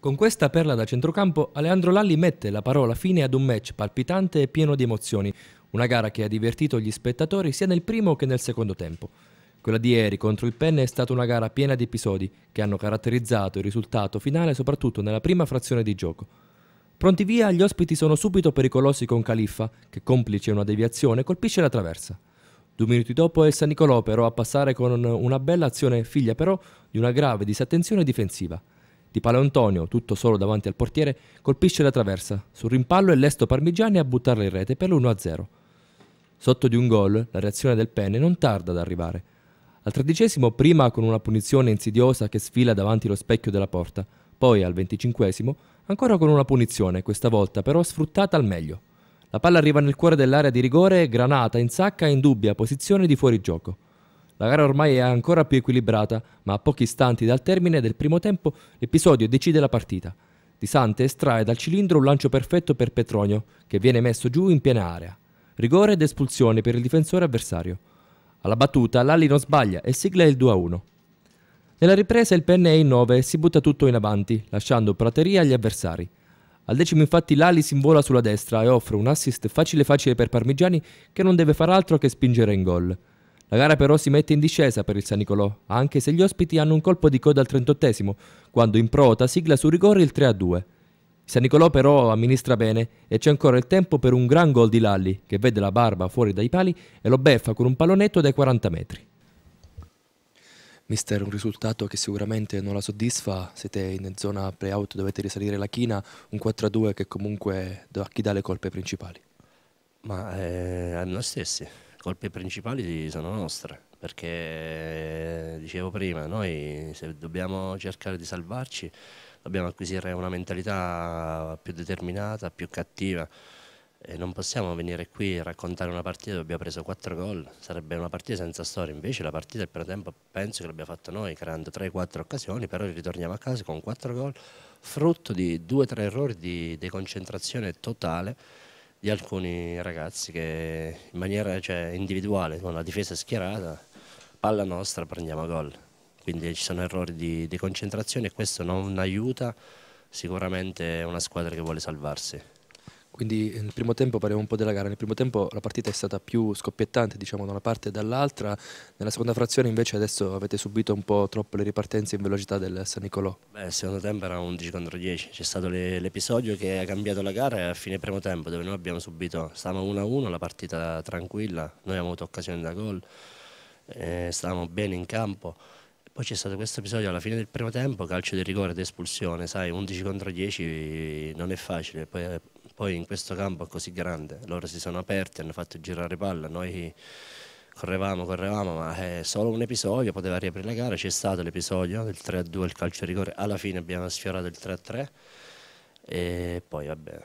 Con questa perla da centrocampo, Aleandro Lalli mette la parola fine ad un match palpitante e pieno di emozioni, una gara che ha divertito gli spettatori sia nel primo che nel secondo tempo. Quella di ieri contro il Penne è stata una gara piena di episodi che hanno caratterizzato il risultato finale soprattutto nella prima frazione di gioco. Pronti via, gli ospiti sono subito pericolosi con Califfa, che complice una deviazione colpisce la traversa. Due minuti dopo è il San Nicolò però a passare con una bella azione figlia però di una grave disattenzione difensiva. Di Antonio, tutto solo davanti al portiere, colpisce la traversa. Sul rimpallo è l'esto Parmigiani a buttarla in rete per l'1-0. Sotto di un gol, la reazione del Penne non tarda ad arrivare. Al tredicesimo, prima con una punizione insidiosa che sfila davanti lo specchio della porta, poi al venticinquesimo, ancora con una punizione, questa volta però sfruttata al meglio. La palla arriva nel cuore dell'area di rigore, granata in sacca e in dubbia posizione di fuorigioco. La gara ormai è ancora più equilibrata, ma a pochi istanti dal termine del primo tempo l'episodio decide la partita. Di Sante estrae dal cilindro un lancio perfetto per Petronio, che viene messo giù in piena area. Rigore ed espulsione per il difensore avversario. Alla battuta Lali non sbaglia e sigla il 2-1. Nella ripresa il penne è in 9 e si butta tutto in avanti, lasciando prateria agli avversari. Al decimo infatti Lali si invola sulla destra e offre un assist facile facile per Parmigiani che non deve far altro che spingere in gol. La gara però si mette in discesa per il San Nicolò, anche se gli ospiti hanno un colpo di coda al 38 quando in prota sigla su rigore il 3-2. San Nicolò però amministra bene e c'è ancora il tempo per un gran gol di Lalli che vede la barba fuori dai pali e lo beffa con un pallonetto dai 40 metri. Mister, un risultato che sicuramente non la soddisfa, siete in zona play-out, dovete risalire la china, un 4-2 che comunque a chi dà le colpe principali? Ma eh, a noi stessi, colpe principali sono nostre, perché dicevo prima, noi se dobbiamo cercare di salvarci dobbiamo acquisire una mentalità più determinata, più cattiva e non possiamo venire qui a raccontare una partita dove abbiamo preso 4 gol, sarebbe una partita senza storia, invece la partita del primo tempo penso che l'abbiamo fatta noi creando 3-4 occasioni, però ritorniamo a casa con 4 gol frutto di 2-3 errori di deconcentrazione totale di alcuni ragazzi che in maniera cioè, individuale, con la difesa schierata, palla nostra prendiamo gol. Quindi ci sono errori di, di concentrazione e questo non aiuta sicuramente una squadra che vuole salvarsi. Quindi nel primo tempo parliamo un po' della gara, nel primo tempo la partita è stata più scoppiettante diciamo, da una parte e dall'altra, nella seconda frazione invece adesso avete subito un po' troppe le ripartenze in velocità del San Nicolò. Beh, il secondo tempo era 11 contro 10, c'è stato l'episodio che ha cambiato la gara e a fine primo tempo dove noi abbiamo subito, stavamo 1-1, la partita tranquilla, noi abbiamo avuto occasione da gol, eh, stavamo bene in campo. Poi c'è stato questo episodio alla fine del primo tempo, calcio di rigore ed espulsione, sai, 11 contro 10 non è facile, poi eh, poi in questo campo così grande, loro si sono aperti, hanno fatto girare palla, noi correvamo, correvamo, ma è eh, solo un episodio, poteva riaprire la gara, c'è stato l'episodio del 3-2, il calcio rigore, alla fine abbiamo sfiorato il 3-3 e poi vabbè,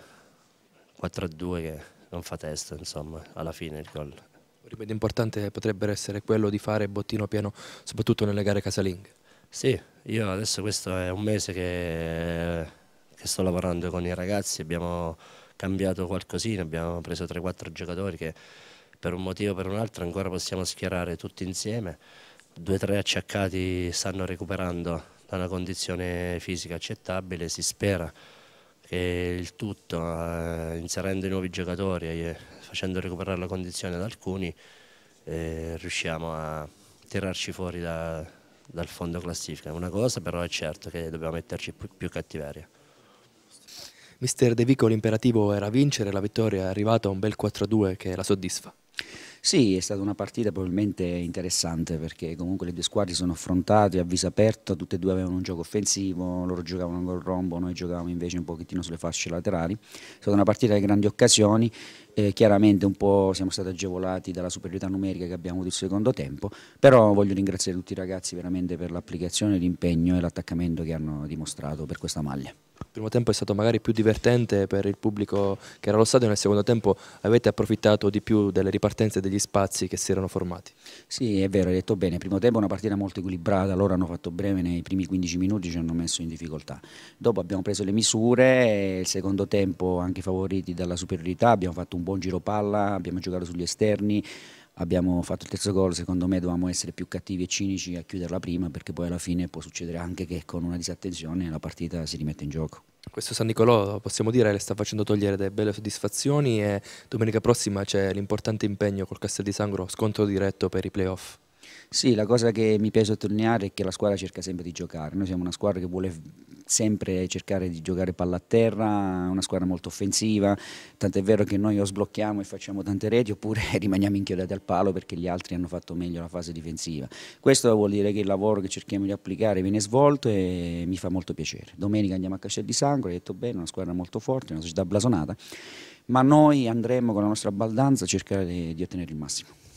4-2 che non fa testa, insomma, alla fine il gol. Un ripeto importante potrebbe essere quello di fare bottino pieno, soprattutto nelle gare casalinghe. Sì, io adesso questo è un mese che, che sto lavorando con i ragazzi, abbiamo cambiato qualcosina, abbiamo preso 3-4 giocatori che per un motivo o per un altro ancora possiamo schierare tutti insieme. Due 3 acciaccati stanno recuperando da una condizione fisica accettabile, si spera che il tutto, eh, inserendo i nuovi giocatori e facendo recuperare la condizione ad alcuni, eh, riusciamo a tirarci fuori da, dal fondo classifica. Una cosa però è certa che dobbiamo metterci più, più cattiveria. Mister De Vico l'imperativo era vincere, la vittoria è arrivata a un bel 4-2 che la soddisfa. Sì, è stata una partita probabilmente interessante perché comunque le due squadre sono affrontate a viso aperto, tutte e due avevano un gioco offensivo, loro giocavano col rombo, noi giocavamo invece un pochettino sulle fasce laterali. È stata una partita di grandi occasioni, eh, chiaramente un po' siamo stati agevolati dalla superiorità numerica che abbiamo avuto il secondo tempo, però voglio ringraziare tutti i ragazzi veramente per l'applicazione, l'impegno e l'attaccamento che hanno dimostrato per questa maglia primo tempo è stato magari più divertente per il pubblico che era allo stadio, nel secondo tempo avete approfittato di più delle ripartenze e degli spazi che si erano formati. Sì, è vero, hai detto bene, primo tempo è una partita molto equilibrata, loro hanno fatto breve nei primi 15 minuti, ci hanno messo in difficoltà. Dopo abbiamo preso le misure, il secondo tempo anche favoriti dalla superiorità, abbiamo fatto un buon giro palla, abbiamo giocato sugli esterni, abbiamo fatto il terzo gol, secondo me dovevamo essere più cattivi e cinici a chiuderla prima perché poi alla fine può succedere anche che con una disattenzione la partita si rimette in gioco. Questo San Nicolò possiamo dire le sta facendo togliere delle belle soddisfazioni e domenica prossima c'è l'importante impegno col Castel di Sangro, scontro diretto per i playoff. Sì, la cosa che mi piace sottolineare è che la squadra cerca sempre di giocare, noi siamo una squadra che vuole sempre cercare di giocare palla a terra, una squadra molto offensiva, tant'è vero che noi o sblocchiamo e facciamo tante reti oppure rimaniamo inchiodati al palo perché gli altri hanno fatto meglio la fase difensiva. Questo vuol dire che il lavoro che cerchiamo di applicare viene svolto e mi fa molto piacere. Domenica andiamo a Castel di Sangro, hai detto bene, una squadra molto forte, una società blasonata, ma noi andremo con la nostra baldanza a cercare di ottenere il massimo.